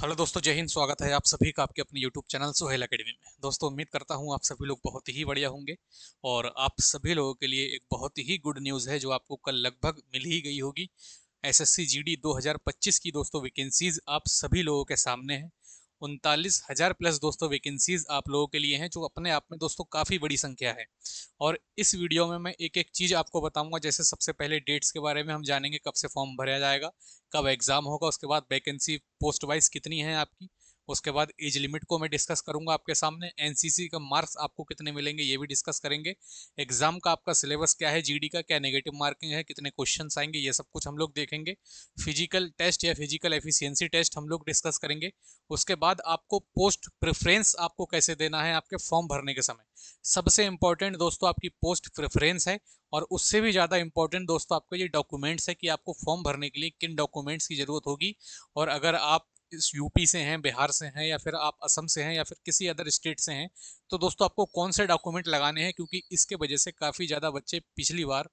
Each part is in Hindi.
हेलो दोस्तों जय हिंद स्वागत है आप सभी का आपके अपने यूट्यूब चैनल सोहेल अकेडमी में दोस्तों उम्मीद करता हूं आप सभी लोग बहुत ही बढ़िया होंगे और आप सभी लोगों के लिए एक बहुत ही गुड न्यूज़ है जो आपको कल लगभग मिल ही गई होगी एसएससी जीडी 2025 की दोस्तों वैकेंसीज़ आप सभी लोगों के सामने हैं उनतालीस हज़ार प्लस दोस्तों वैकेंसीज आप लोगों के लिए हैं जो अपने आप में दोस्तों काफ़ी बड़ी संख्या है और इस वीडियो में मैं एक एक चीज़ आपको बताऊंगा जैसे सबसे पहले डेट्स के बारे में हम जानेंगे कब से फॉर्म भरा जाएगा कब एग्ज़ाम होगा उसके बाद वैकेंसी पोस्ट वाइज कितनी है आपकी उसके बाद एज लिमिट को मैं डिस्कस करूंगा आपके सामने एनसीसी का मार्क्स आपको कितने मिलेंगे ये भी डिस्कस करेंगे एग्जाम का आपका सिलेबस क्या है जीडी का क्या नेगेटिव मार्किंग है कितने क्वेश्चन आएंगे ये सब कुछ हम लोग देखेंगे फिजिकल टेस्ट या फिजिकल एफिशियंसी टेस्ट हम लोग डिस्कस करेंगे उसके बाद आपको पोस्ट प्रेफरेंस आपको कैसे देना है आपके फॉर्म भरने के समय सबसे इंपॉर्टेंट दोस्तों आपकी पोस्ट प्रेफरेंस है और उससे भी ज़्यादा इंपॉर्टेंट दोस्तों आपके ये डॉक्यूमेंट्स है कि आपको फॉर्म भरने के लिए किन डॉक्यूमेंट्स की ज़रूरत होगी और अगर आप इस यूपी से हैं बिहार से हैं या फिर आप असम से हैं या फिर किसी अदर स्टेट से हैं तो दोस्तों आपको कौन से डॉक्यूमेंट लगाने हैं क्योंकि इसके वजह से काफ़ी ज़्यादा बच्चे पिछली बार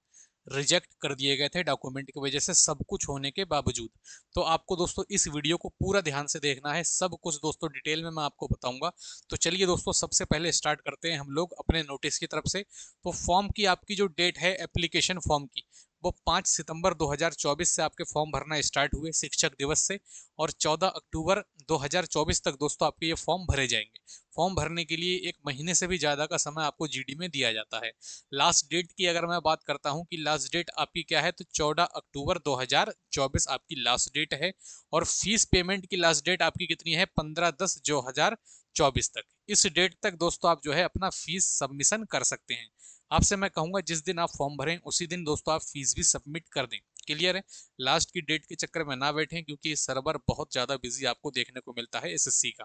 रिजेक्ट कर दिए गए थे डॉक्यूमेंट की वजह से सब कुछ होने के बावजूद तो आपको दोस्तों इस वीडियो को पूरा ध्यान से देखना है सब कुछ दोस्तों डिटेल में मैं आपको बताऊंगा तो चलिए दोस्तों सबसे पहले स्टार्ट करते हैं हम लोग अपने नोटिस की तरफ से तो फॉर्म की आपकी जो डेट है एप्लीकेशन फॉर्म की वो 5 सितंबर 2024 से आपके फॉर्म भरना स्टार्ट हुए शिक्षक दिवस से और 14 अक्टूबर 2024 तक दोस्तों आपके ये फॉर्म भरे जाएंगे फॉर्म भरने के लिए एक महीने से भी ज़्यादा का समय आपको जीडी में दिया जाता है लास्ट डेट की अगर मैं बात करता हूँ कि लास्ट डेट आपकी क्या है तो चौदह अक्टूबर 2024 आपकी लास्ट डेट है और फीस पेमेंट की लास्ट डेट आपकी कितनी है पंद्रह दस दो हजार चौबीस तक इस डेट तक दोस्तों आप जो है अपना फीस सबमिशन कर सकते हैं आपसे मैं कहूँगा जिस दिन आप फॉर्म भरें उसी दिन दोस्तों आप फीस भी सबमिट कर दें क्लियर है लास्ट की डेट के चक्कर में ना बैठें क्योंकि सर्वर बहुत ज़्यादा बिजी आपको देखने को मिलता है एस का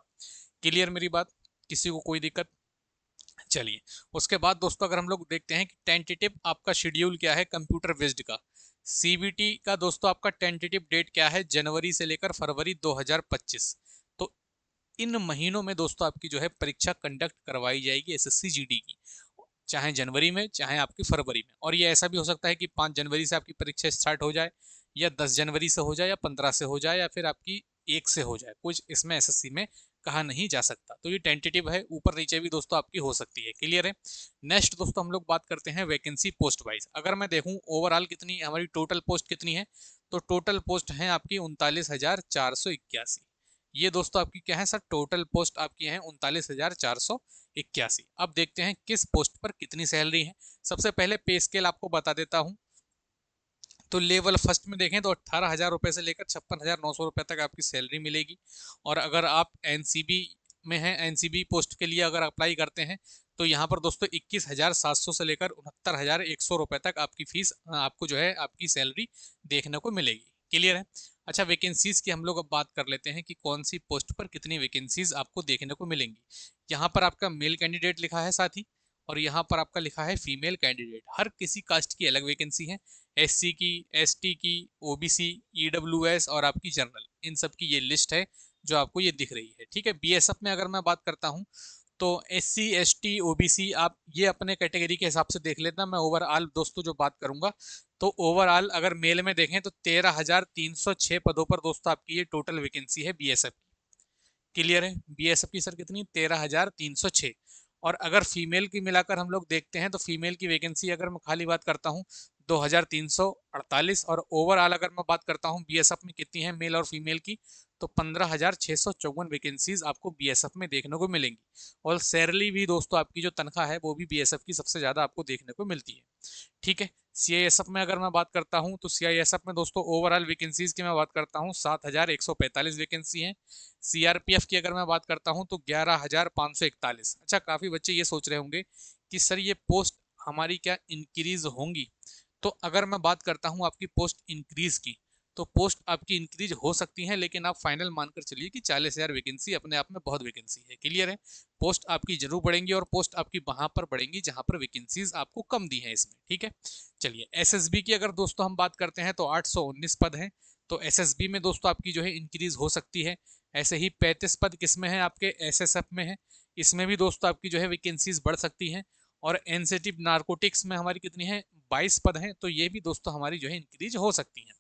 क्लियर मेरी बात किसी को कोई दिक्कत चलिए उसके बाद दोस्तों अगर हम लोग देखते हैं कि टेंटेटिव आपका शेड्यूल क्या है कंप्यूटर बेस्ड का सी का दोस्तों आपका टेंटेटिव डेट क्या है जनवरी से लेकर फरवरी 2025 तो इन महीनों में दोस्तों आपकी जो है परीक्षा कंडक्ट करवाई जाएगी एसएससी जीडी की चाहे जनवरी में चाहे आपकी फरवरी में और ये ऐसा भी हो सकता है कि पाँच जनवरी से आपकी परीक्षा स्टार्ट हो जाए या दस जनवरी से हो जाए या पंद्रह से हो जाए या फिर आपकी एक से हो जाए कुछ इसमें एस में कहा नहीं जा सकता तो ये टेंटेटिव है ऊपर नीचे भी दोस्तों आपकी हो सकती है क्लियर है नेक्स्ट दोस्तों हम लोग बात करते हैं वैकेंसी पोस्ट वाइज अगर मैं देखूं ओवरऑल कितनी हमारी टोटल पोस्ट कितनी है तो टोटल पोस्ट है आपकी उनतालीस हजार चार सौ इक्यासी ये दोस्तों आपकी क्या है सर टोटल पोस्ट आपकी है उनतालीस हजार चार सौ इक्यासी अब देखते हैं किस पोस्ट पर कितनी सैलरी है सबसे पहले पे स्केल आपको बता देता हूँ तो लेवल फर्स्ट में देखें तो अट्ठारह हज़ार रुपये से लेकर छप्पन हज़ार नौ सौ रुपये तक आपकी सैलरी मिलेगी और अगर आप एन में हैं एन पोस्ट के लिए अगर अप्लाई करते हैं तो यहाँ पर दोस्तों इक्कीस हज़ार सात सौ से लेकर उनहत्तर हज़ार एक सौ रुपये तक आपकी फ़ीस आपको जो है आपकी सैलरी देखने को मिलेगी क्लियर है अच्छा वैकेंसीज की हम लोग अब बात कर लेते हैं कि कौन सी पोस्ट पर कितनी वैकेंसीज आपको देखने को मिलेंगी यहाँ पर आपका मेल कैंडिडेट लिखा है साथ ही और यहाँ पर आपका लिखा है फीमेल कैंडिडेट हर किसी कास्ट की अलग वैकेंसी है एससी की एसटी की ओबीसी ईडब्ल्यूएस e और आपकी जनरल इन सब की ये लिस्ट है जो आपको ये दिख रही है ठीक है बी में अगर मैं बात करता हूँ तो S C S T O B C आप ये अपने कैटेगरी के हिसाब से देख लेना मैं ओवरऑल दोस्तों जो बात करूंगा तो ओवरऑल अगर मेल में देखें तो तेरह हजार तीन सौ छह पदों पर दोस्तों आपकी ये टोटल वैकेंसी है बीएसएफ की क्लियर है बीएसएफ की सर कितनी तेरह हजार तीन सौ छह और अगर फीमेल की मिलाकर हम लोग देखते हैं तो फीमेल की वैकेंसी अगर मैं खाली बात करता हूँ 2348 और ओवरऑल अगर मैं बात करता हूँ बीएसएफ में कितनी है मेल और फीमेल की तो पंद्रह हज़ार छः सौ चौवन वैकेंसीज आपको बीएसएफ में देखने को मिलेंगी और सैलरी भी दोस्तों आपकी जो तनख्वाह है वो भी बीएसएफ की सबसे ज़्यादा आपको देखने को मिलती है ठीक है सी में अगर मैं बात करता हूँ तो सी में दोस्तों ओवरऑल वैकेंसीज की मैं बात करता हूँ सात हज़ार एक सौ पैंतालीस वैकेंसी हैं सी की अगर मैं बात करता हूँ तो ग्यारह हज़ार पाँच सौ इकतालीस अच्छा काफ़ी बच्चे ये सोच रहे होंगे कि सर ये पोस्ट हमारी क्या इंक्रीज़ होंगी तो अगर मैं बात करता हूँ आपकी पोस्ट इंक्रीज़ की तो पोस्ट आपकी इंक्रीज हो सकती है लेकिन आप फाइनल मानकर चलिए कि चालीस हज़ार वैकेंसी अपने आप में बहुत वैकेंसी है क्लियर है पोस्ट आपकी जरूर बढ़ेंगी और पोस्ट आपकी वहाँ पर बढ़ेंगी जहाँ पर वैकेंसीज आपको कम दी हैं इसमें ठीक है चलिए एसएसबी की अगर दोस्तों हम बात करते हैं तो आठ पद हैं तो एस में दोस्तों आपकी जो है इंक्रीज हो सकती है ऐसे ही पैंतीस पद किस में है आपके एस में है इसमें भी दोस्तों आपकी जो है वैकेंसीज बढ़ सकती हैं और एनसेटिव नार्कोटिक्स में हमारी कितनी है बाईस पद हैं तो ये भी दोस्तों हमारी जो है इंक्रीज हो सकती हैं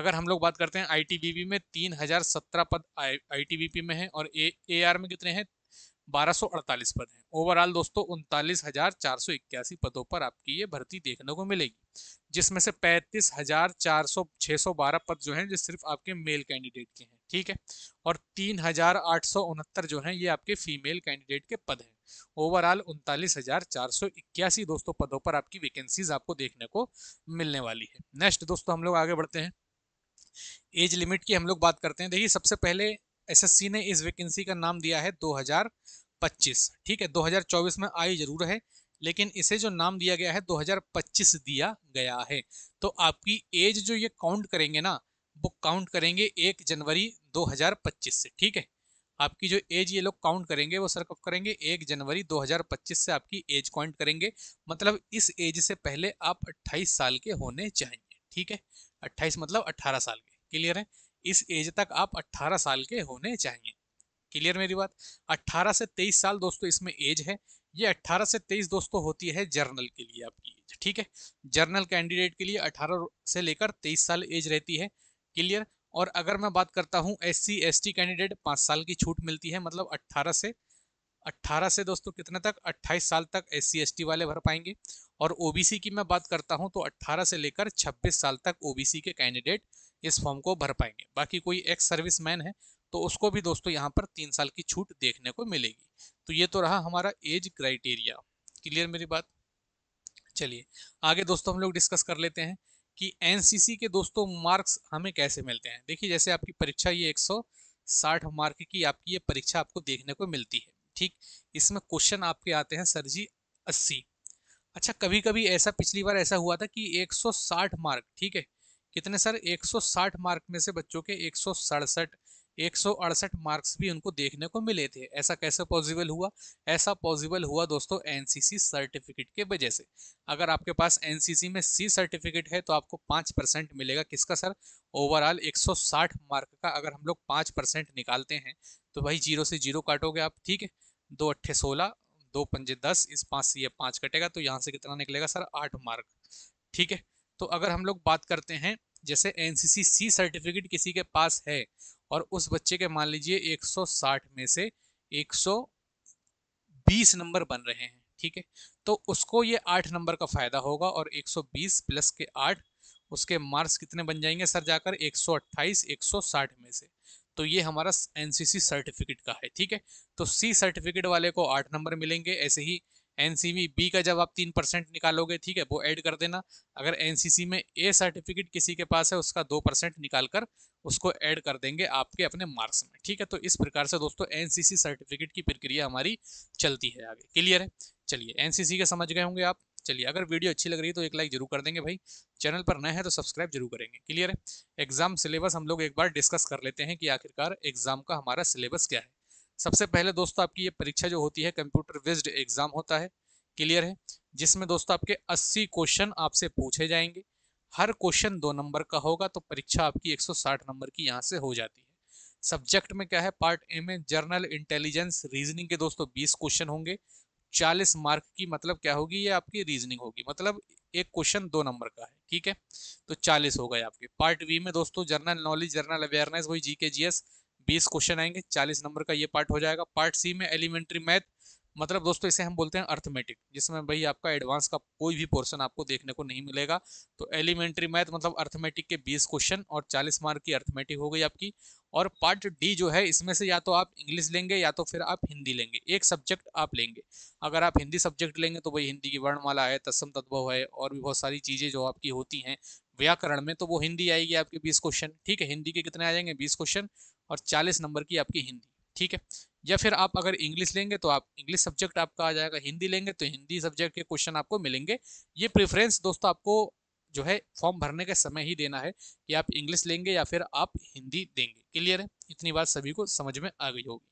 अगर हम लोग बात करते हैं आईटीबीपी में तीन हजार सत्रह पद आईटीबीपी में है और ए आर में कितने हैं 1248 पद हैं ओवरऑल दोस्तों उनतालीस हजार चार सौ इक्यासी पदों पर आपकी ये भर्ती देखने को मिलेगी जिसमें से पैंतीस हजार चार सौ छः सौ बारह पद जो हैं जो सिर्फ आपके मेल कैंडिडेट के हैं ठीक है और तीन हजार आठ सौ उनहत्तर जो हैं ये आपके फीमेल कैंडिडेट के पद हैं ओवरऑल उनतालीस हजार चार सौ इक्यासी दोस्तों पदों पर आपकी वैकेंसीज आपको देखने को मिलने वाली है नेक्स्ट दोस्तों हम लोग आगे बढ़ते हैं एज लिमिट की हम लोग बात करते हैं देखिए सबसे पहले एसएससी ने इस वैकेंसी का नाम दिया है 2025 ठीक है 2024 में आई जरूर है लेकिन इसे जो नाम दिया गया है 2025 दिया गया है तो आपकी एज जो ये काउंट करेंगे ना वो काउंट करेंगे एक जनवरी 2025 से ठीक है आपकी जो एज ये लोग काउंट करेंगे वो सर कब करेंगे एक जनवरी 2025 से आपकी एज काउंट करेंगे मतलब इस एज से पहले आप 28 साल के होने चाहिए ठीक है अट्ठाईस मतलब अट्ठारह साल के क्लियर है इस एज तक आप अट्ठारह साल के होने चाहिए क्लियर मेरी बात अट्ठारह से तेईस साल दोस्तों इसमें एज है ये 18 से 23 दोस्तों होती है जर्नल के लिए आपकी एज ठीक है जर्नल कैंडिडेट के लिए 18 से लेकर 23 साल एज रहती है क्लियर और अगर मैं बात करता हूँ एस सी कैंडिडेट पाँच साल की छूट मिलती है मतलब अट्ठारह से 18 से दोस्तों कितने तक 28 साल तक एस सी वाले भर पाएंगे और ओबीसी की मैं बात करता हूं तो 18 से लेकर 26 साल तक ओबीसी के कैंडिडेट इस फॉर्म को भर पाएंगे बाकी कोई एक्स सर्विस मैन है तो उसको भी दोस्तों यहाँ पर तीन साल की छूट देखने को मिलेगी तो ये तो रहा हमारा एज क्राइटेरिया क्लियर मेरी बात चलिए आगे दोस्तों हम लोग डिस्कस कर लेते हैं कि एनसीसी के दोस्तों मार्क्स हमें कैसे मिलते हैं देखिए जैसे आपकी परीक्षा ये 160 मार्क की आपकी ये परीक्षा आपको देखने को मिलती है ठीक इसमें क्वेश्चन आपके आते हैं सर जी अस्सी अच्छा कभी कभी ऐसा पिछली बार ऐसा हुआ था कि 160 मार्क ठीक है कितने सर 160 मार्क में से बच्चों के एक सौ मार्क्स भी उनको देखने को मिले थे ऐसा कैसे पॉसिबल हुआ ऐसा पॉसिबल हुआ दोस्तों एनसीसी सर्टिफिकेट के वजह से अगर आपके पास एनसीसी में सी सर्टिफिकेट है तो आपको पाँच परसेंट मिलेगा किसका सर ओवरऑल 160 मार्क का अगर हम लोग पाँच परसेंट निकालते हैं तो भाई जीरो से जीरो काटोगे आप ठीक है दो अट्ठे सोलह दो पंजे दस इस पाँच से ये पाँच कटेगा तो यहाँ से कितना निकलेगा सर आठ मार्क ठीक है तो अगर हम लोग बात करते हैं जैसे एन सी सर्टिफिकेट किसी के पास है और उस बच्चे के मान लीजिए 160 में से 120 नंबर बन रहे हैं ठीक है तो उसको ये आठ नंबर का फ़ायदा होगा और 120 प्लस के आठ उसके मार्क्स कितने बन जाएंगे सर जाकर 128 160 में से तो ये हमारा एनसीसी सर्टिफिकेट का है ठीक है तो सी सर्टिफिकेट वाले को आठ नंबर मिलेंगे ऐसे ही एन बी का जब आप तीन परसेंट निकालोगे ठीक है वो ऐड कर देना अगर एन में ए सर्टिफिकेट किसी के पास है उसका दो परसेंट निकाल कर उसको ऐड कर देंगे आपके अपने मार्क्स में ठीक है तो इस प्रकार से दोस्तों एन सर्टिफिकेट की प्रक्रिया हमारी चलती है आगे क्लियर है चलिए एन के समझ गए होंगे आप चलिए अगर वीडियो अच्छी लग रही है तो एक लाइक जरूर कर देंगे भाई चैनल पर नए हैं तो सब्सक्राइब जरूर करेंगे क्लियर है एग्जाम सिलेबस हम लोग एक बार डिस्कस कर लेते हैं कि आखिरकार एग्जाम का हमारा सिलेबस क्या है सबसे पहले दोस्तों आपकी ये परीक्षा जो होती है कंप्यूटर बेस्ड एग्जाम होता है क्लियर है जिसमें दोस्तों आपके अस्सी क्वेश्चन आपसे पूछे जाएंगे हर क्वेश्चन दो नंबर का होगा तो परीक्षा आपकी एक नंबर की यहाँ से हो जाती है सब्जेक्ट में क्या है पार्ट ए में जर्नल इंटेलिजेंस रीजनिंग के दोस्तों 20 क्वेश्चन होंगे चालीस मार्क की मतलब क्या होगी ये आपकी रीजनिंग होगी मतलब एक क्वेश्चन दो नंबर का है ठीक है तो चालीस हो गए आपके पार्ट वी में दोस्तों जर्नल नॉलेज जर्नल अवेयरनेस वही जी के जी एस बीस क्वेश्चन आएंगे चालीस नंबर का ये पार्ट हो जाएगा पार्ट सी में एलिमेंट्री मैथ मतलब दोस्तों इसे हम बोलते हैं अर्थमेटिक जिसमें भाई आपका एडवांस का कोई भी पोर्शन आपको देखने को नहीं मिलेगा तो एलिमेंट्री मैथ मतलब अर्थमेटिक के 20 क्वेश्चन और 40 मार्क की अर्थमेटिक हो गई आपकी और पार्ट डी जो है इसमें से या तो आप इंग्लिश लेंगे या तो फिर आप हिंदी लेंगे एक सब्जेक्ट आप लेंगे अगर आप हिंदी सब्जेक्ट लेंगे तो भाई हिंदी की वर्णमाला है तस्म तद्भव है और भी बहुत सारी चीज़ें जो आपकी होती हैं व्याकरण में तो वो हिंदी आएगी आपके बीस क्वेश्चन ठीक है हिंदी के कितने आ जाएंगे बीस क्वेश्चन और चालीस नंबर की आपकी हिंदी ठीक है या फिर आप अगर इंग्लिश लेंगे तो आप इंग्लिश सब्जेक्ट आपका आ जाएगा हिंदी लेंगे तो हिंदी सब्जेक्ट के क्वेश्चन आपको मिलेंगे ये प्रेफरेंस दोस्तों आपको जो है फॉर्म भरने के समय ही देना है कि आप इंग्लिश लेंगे या फिर आप हिंदी देंगे क्लियर है इतनी बात सभी को समझ में आ गई होगी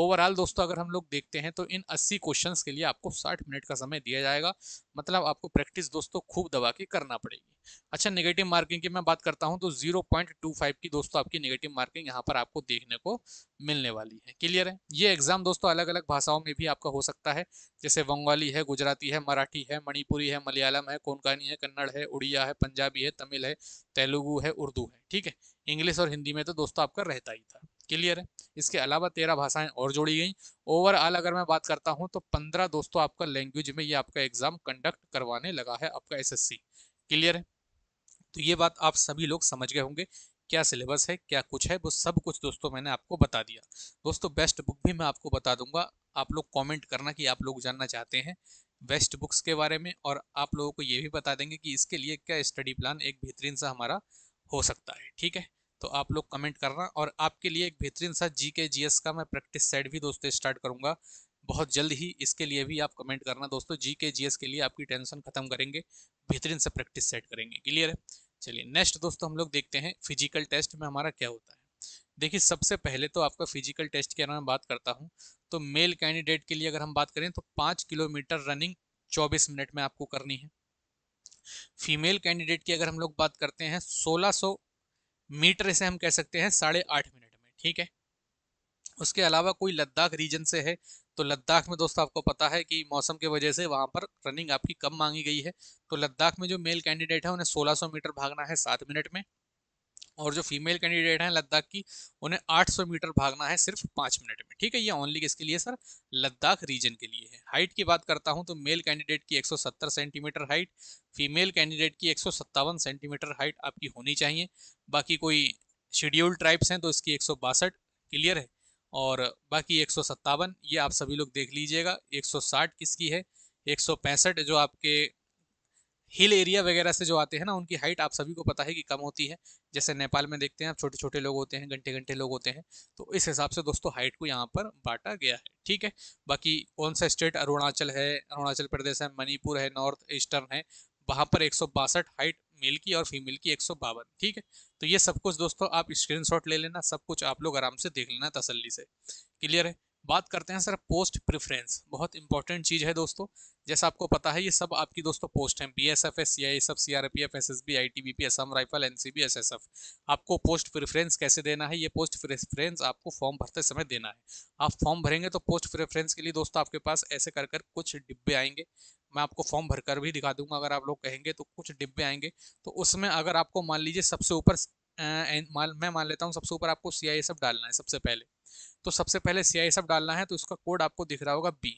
ओवरऑल दोस्तों अगर हम लोग देखते हैं तो इन 80 क्वेश्चंस के लिए आपको 60 मिनट का समय दिया जाएगा मतलब आपको प्रैक्टिस दोस्तों खूब दबा के करना पड़ेगी अच्छा नेगेटिव मार्किंग की मैं बात करता हूं तो 0.25 की दोस्तों आपकी नेगेटिव मार्किंग यहाँ पर आपको देखने को मिलने वाली है क्लियर है ये एग्जाम दोस्तों अलग अलग भाषाओं में भी आपका हो सकता है जैसे बंगाली है गुजराती है मराठी है मणिपुरी है मलयालम है कोंकानी है कन्नड़ है उड़िया है पंजाबी है तमिल है तेलुगु है उर्दू है ठीक है इंग्लिश और हिंदी में तो दोस्तों आपका रहता ही था क्लियर है इसके अलावा तेरह भाषाएं और जोड़ी गई ओवरऑल अगर मैं बात करता हूं तो पंद्रह दोस्तों आपका लैंग्वेज में ये आपका एग्जाम कंडक्ट करवाने लगा है आपका एसएससी क्लियर है तो ये बात आप सभी लोग समझ गए होंगे क्या सिलेबस है क्या कुछ है वो सब कुछ दोस्तों मैंने आपको बता दिया दोस्तों बेस्ट बुक भी मैं आपको बता दूंगा आप लोग कमेंट करना कि आप लोग जानना चाहते हैं बेस्ट बुक्स के बारे में और आप लोगों को ये भी बता देंगे कि इसके लिए क्या स्टडी प्लान एक बेहतरीन सा हमारा हो सकता है ठीक है तो आप लोग कमेंट करना और आपके लिए एक बेहतरीन सा जी के जी एस का मैं प्रैक्टिस सेट भी दोस्तों स्टार्ट करूँगा बहुत जल्द ही इसके लिए भी आप कमेंट करना दोस्तों जी के जी एस के लिए आपकी टेंशन खत्म करेंगे बेहतरीन से प्रैक्टिस सेट करेंगे क्लियर है चलिए नेक्स्ट दोस्तों हम लोग देखते हैं फिजिकल टेस्ट में हमारा क्या होता है देखिए सबसे पहले तो आपका फिजिकल टेस्ट के मैं बात करता हूँ तो मेल कैंडिडेट के लिए अगर हम बात करें तो पाँच किलोमीटर रनिंग चौबीस मिनट में आपको करनी है फीमेल कैंडिडेट की अगर हम लोग बात करते हैं 1600 मीटर इसे हम कह सकते हैं साढ़े आठ मिनट में ठीक है उसके अलावा कोई लद्दाख रीजन से है तो लद्दाख में दोस्तों आपको पता है कि मौसम की वजह से वहाँ पर रनिंग आपकी कम मांगी गई है तो लद्दाख में जो मेल कैंडिडेट है उन्हें सौ मीटर भागना है सात मिनट में और जो फीमेल कैंडिडेट हैं लद्दाख की उन्हें 800 मीटर भागना है सिर्फ पाँच मिनट में ठीक है ये ओनली किसके लिए सर लद्दाख रीजन के लिए है हाइट की बात करता हूँ तो मेल कैंडिडेट की 170 सेंटीमीटर हाइट फीमेल कैंडिडेट की एक सेंटीमीटर हाइट आपकी होनी चाहिए बाकी कोई शेड्यूल ट्राइब्स हैं तो इसकी एक क्लियर है और बाकी एक ये आप सभी लोग देख लीजिएगा 160 किसकी है एक जो आपके हिल एरिया वगैरह से जो आते हैं ना उनकी हाइट आप सभी को पता है कि कम होती है जैसे नेपाल में देखते हैं आप छोटे छोटे लोग होते हैं घंटे घंटे लोग होते हैं तो इस हिसाब से दोस्तों हाइट को यहाँ पर बांटा गया है ठीक है बाकी कौन सा स्टेट अरुणाचल है अरुणाचल प्रदेश है मणिपुर है नॉर्थ ईस्टर्न है वहाँ पर एक हाइट मेल की और फीमेल की एक ठीक है तो ये सब कुछ दोस्तों आप स्क्रीनशॉट ले लेना सब कुछ आप लोग आराम से देख लेना तसल्ली से क्लियर है बात करते हैं सर पोस्ट प्रेफरेंस बहुत इंपॉर्टेंट चीज़ है दोस्तों जैसा आपको पता है ये सब आपकी दोस्तों पोस्ट हैं B S F S C I सब C R P F S S B I T B P Assam rifle N C B S S F आपको पोस्ट प्रेफरेंस कैसे देना है ये पोस्ट प्रेफरेंस आपको फॉर्म भरते समय देना है आप फॉर्म भरेंगे तो पोस्ट प्रेफरेंस के लिए दोस्तों आपके पास ऐसे कर कर कुछ डिब्बे आएंगे मैं आपको फॉर्म भरकर भी दिखा दूंगा अगर आप लोग कहेंगे तो कुछ डिब्बे आएंगे तो उसमें अगर आपको मान लीजिए सबसे ऊपर मैं मान लेता हूँ सबसे ऊपर आपको सी आई एस एफ डालना है सबसे पहले तो सबसे पहले सी आई डालना है तो उसका कोड आपको दिख रहा होगा बी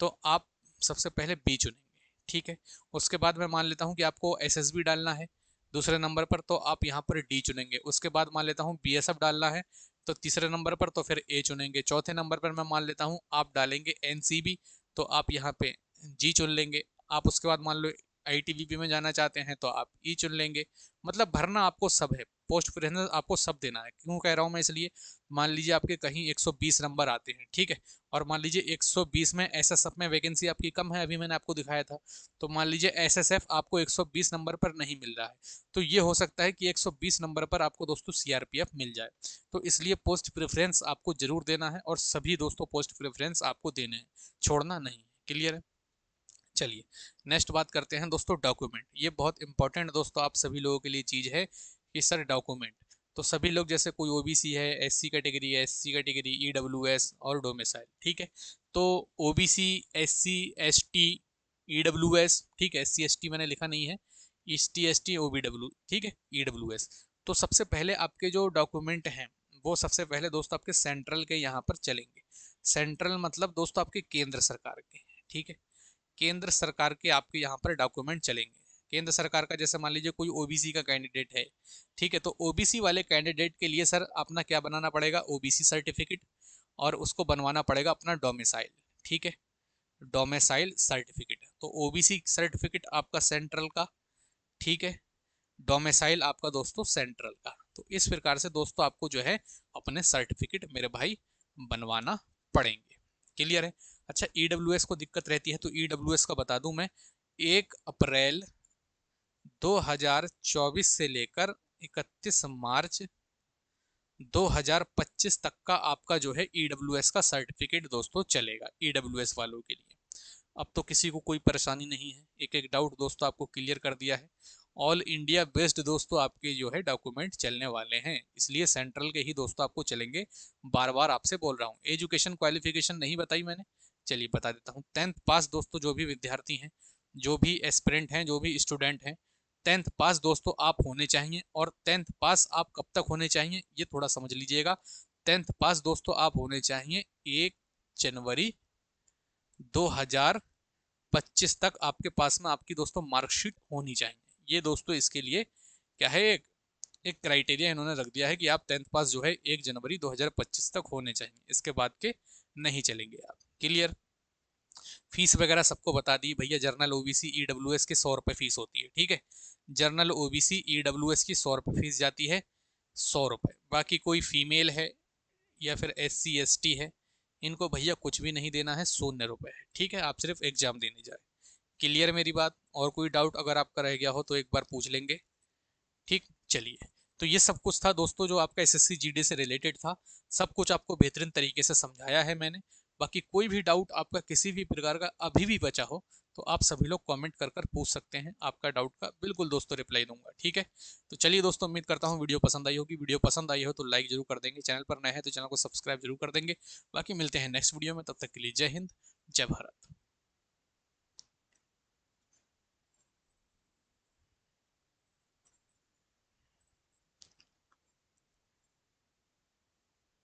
तो आप सबसे पहले बी चुनेंगे ठीक है उसके बाद मैं मान लेता हूँ कि आपको एस डालना है दूसरे नंबर पर तो आप यहाँ पर डी चुनेंगे उसके बाद मान लेता हूँ बी डालना है तो तीसरे नंबर पर तो फिर ए चुनेंगे चौथे नंबर पर मैं मान लेता हूँ आप डालेंगे एन तो आप यहाँ पे जी चुन लेंगे आप उसके बाद मान लो आई में जाना चाहते हैं तो आप ई e चुन लेंगे मतलब भरना आपको सब है पोस्ट प्रेफरेंस आपको सब देना है क्यों कह रहा हूँ मैं इसलिए मान लीजिए आपके कहीं 120 नंबर आते हैं ठीक है और मान लीजिए 120 में एसएसएफ में वैकेंसी आपकी कम है अभी मैंने आपको दिखाया था तो मान लीजिए एसएसएफ आपको 120 नंबर पर नहीं मिल रहा है तो ये हो सकता है कि 120 नंबर पर आपको दोस्तों सीआरपीएफ मिल जाए तो इसलिए पोस्ट प्रेफरेंस आपको ज़रूर देना है और सभी दोस्तों पोस्ट प्रेफरेंस आपको देने हैं छोड़ना नहीं है क्लियर है चलिए नेक्स्ट बात करते हैं दोस्तों डॉक्यूमेंट ये बहुत इंपॉर्टेंट दोस्तों आप सभी लोगों के लिए चीज़ है ये सर डॉक्यूमेंट तो सभी लोग जैसे कोई ओबीसी है एससी कैटेगरी है एससी कैटेगरी ईडब्ल्यूएस और डोमेसाइल ठीक है तो ओबीसी एससी एसटी ईडब्ल्यूएस ठीक है एससी एसटी मैंने लिखा नहीं है एस टी एस टी ठीक है ई e एस तो सबसे पहले आपके जो डॉक्यूमेंट हैं वो सबसे पहले दोस्तों आपके सेंट्रल के यहाँ पर चलेंगे सेंट्रल मतलब दोस्तों आपके केंद्र सरकार के ठीक है केंद्र सरकार के आपके यहाँ पर डॉक्यूमेंट चलेंगे केंद्र सरकार का जैसे मान लीजिए कोई ओबीसी का कैंडिडेट है ठीक है तो ओबीसी वाले कैंडिडेट के लिए सर अपना क्या बनाना पड़ेगा ओबीसी सर्टिफिकेट और उसको बनवाना पड़ेगा अपना डोमिसाइल ठीक है डोमिसाइल सर्टिफिकेट तो ओबीसी सर्टिफिकेट आपका सेंट्रल का ठीक है डोमिसाइल आपका दोस्तों सेंट्रल का तो इस प्रकार से दोस्तों आपको जो है अपने सर्टिफिकेट मेरे भाई बनवाना पड़ेंगे क्लियर है अच्छा ई e को दिक्कत रहती है तो ई e का बता दूं मैं एक अप्रैल 2024 से लेकर 31 मार्च 2025 तक का आपका जो है ई e का सर्टिफिकेट दोस्तों चलेगा ईडब्ल्यूएस e वालों के लिए अब तो किसी को कोई परेशानी नहीं है एक एक डाउट दोस्तों आपको क्लियर कर दिया है ऑल इंडिया बेस्ड दोस्तों आपके जो है डॉक्यूमेंट चलने वाले हैं इसलिए सेंट्रल के ही दोस्तों आपको चलेंगे बार बार आपसे बोल रहा हूँ एजुकेशन क्वालिफिकेशन नहीं बताई मैंने चलिए बता देता हूँ टेंथ पास दोस्तों जो भी विद्यार्थी हैं जो भी एस्पिरेंट हैं जो भी स्टूडेंट हैं टेंथ पास दोस्तों आप होने चाहिए और टेंथ पास आप कब तक होने चाहिए ये थोड़ा समझ लीजिएगा टेंथ पास दोस्तों आप होने चाहिए एक जनवरी 2025 तक आपके पास में आपकी दोस्तों मार्कशीट होनी चाहिए ये दोस्तों इसके लिए क्या है एक एक क्राइटेरिया इन्होंने रख दिया है कि आप टेंथ पास जो है एक जनवरी 2025 तक होने चाहिए इसके बाद के नहीं चलेंगे आप क्लियर फीस वगैरह सबको बता दी भैया जर्नल ओबीसी ईडब्ल्यूएस के सौ रुपये फीस होती है ठीक है जर्नल ओबीसी ईडब्ल्यूएस की सौ रुपये फीस जाती है सौ रुपये बाकी कोई फीमेल है या फिर एस सी है इनको भैया कुछ भी नहीं देना है शून्य रुपये ठीक है आप सिर्फ एग्जाम देने जाए क्लियर मेरी बात और कोई डाउट अगर आपका रह गया हो तो एक बार पूछ लेंगे ठीक चलिए तो ये सब कुछ था दोस्तों जो आपका एस एस से रिलेटेड था सब कुछ आपको बेहतरीन तरीके से समझाया है मैंने बाकी कोई भी डाउट आपका किसी भी प्रकार का अभी भी बचा हो तो आप सभी लोग कमेंट कर कर पूछ सकते हैं आपका डाउट का बिल्कुल दोस्तों रिप्लाई दूंगा ठीक है तो चलिए दोस्तों उम्मीद करता हूँ वीडियो पसंद आई होगी वीडियो पसंद आई हो तो लाइक जरूर कर देंगे चैनल पर नए हैं तो चैनल को सब्सक्राइब जरूर कर देंगे बाकी मिलते हैं नेक्स्ट वीडियो में तब तक के लिए जय हिंद जय भारत